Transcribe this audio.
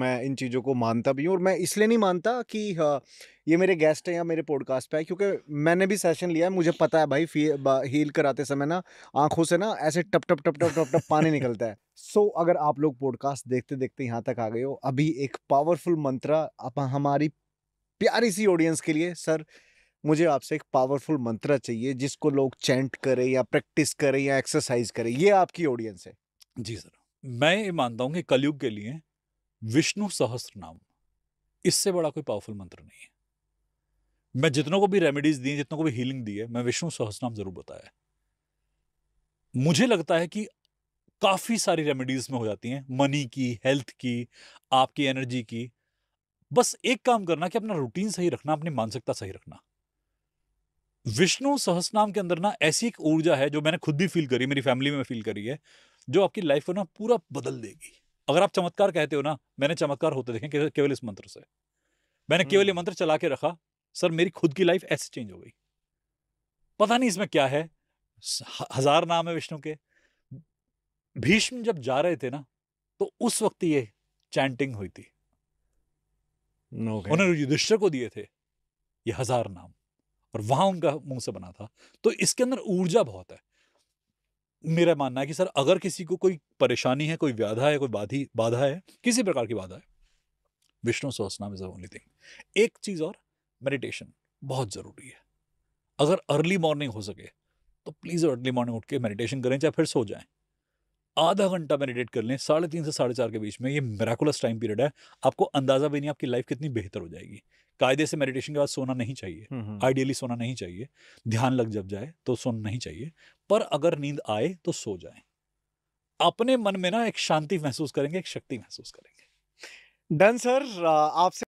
मैं इन चीज़ों को मानता भी हूँ और मैं इसलिए नहीं मानता कि हाँ, ये मेरे गेस्ट हैं या मेरे पॉडकास्ट पे है क्योंकि मैंने भी सेशन लिया है मुझे पता है भाई फी- हील कराते समय ना आंखों से ना ऐसे टप टप टप टप टप टप पानी निकलता है सो so, अगर आप लोग पॉडकास्ट देखते देखते यहाँ तक आ गए हो अभी एक पावरफुल मंत्रा आप हमारी प्यारी सी ऑडियंस के लिए सर मुझे आपसे एक पावरफुल मंत्रा चाहिए जिसको लोग चैंट करें या प्रैक्टिस करें या एक्सरसाइज करें ये आपकी ऑडियंस है जी सर मैं ये मानता हूँ कि कलयुग के लिए विष्णु सहस्त्र नाम इससे बड़ा कोई पावरफुल मंत्र नहीं है मैं जितनों को भी रेमेडीज दी जितनों को भी हीलिंग दी है मैं विष्णु सहस्त्र नाम जरूर बताया मुझे लगता है कि काफ़ी सारी रेमेडीज में हो जाती हैं मनी की हेल्थ की आपकी एनर्जी की बस एक काम करना कि अपना रूटीन सही रखना अपनी मानसिकता सही रखना विष्णु नाम के अंदर ना ऐसी एक ऊर्जा है जो मैंने खुद भी फील करी मेरी फैमिली में फील करी है जो आपकी लाइफ को ना पूरा बदल देगी अगर आप चमत्कार कहते हो ना मैंने चमत्कार होते देखे केवल इस मंत्र से मैंने केवल ये हम्म। मंत्र चला के रखा सर मेरी खुद की लाइफ ऐसे चेंज हो गई पता नहीं इसमें क्या है हजार नाम है विष्णु के भीष्म जब जा रहे थे ना तो उस वक्त ये चैंटिंग हुई थी उन्होंने युधिष्ठर को दिए थे ये हजार नाम और वहां उनका मुंह से बना था तो इसके अंदर ऊर्जा बहुत है मेरा मानना है कि सर अगर किसी को कोई परेशानी है कोई व्याधा है कोई बाधी बाधा है किसी प्रकार की बाधा है विष्णु सहस इज ओनली थिंग एक चीज़ और मेडिटेशन बहुत ज़रूरी है अगर अर्ली मॉर्निंग हो सके तो प्लीज़ अर्ली मॉर्निंग उठ के मेडिटेशन करें चाहे फिर सो जाएं आधा घंटा मेडिटेट कर लें साढ़े तीन से साढ़े चार के बीच में ये मेराकुलस टाइम पीरियड है आपको अंदाज़ा भी नहीं आपकी लाइफ कितनी बेहतर हो जाएगी कायदे से मेडिटेशन के बाद सोना नहीं चाहिए आइडियली हम्म, हम्म। सोना नहीं चाहिए ध्यान लग जब जाए तो सोना नहीं चाहिए पर अगर नींद आए तो सो जाए अपने मन में ना एक शांति महसूस करेंगे एक शक्ति महसूस करेंगे डन सर आपसे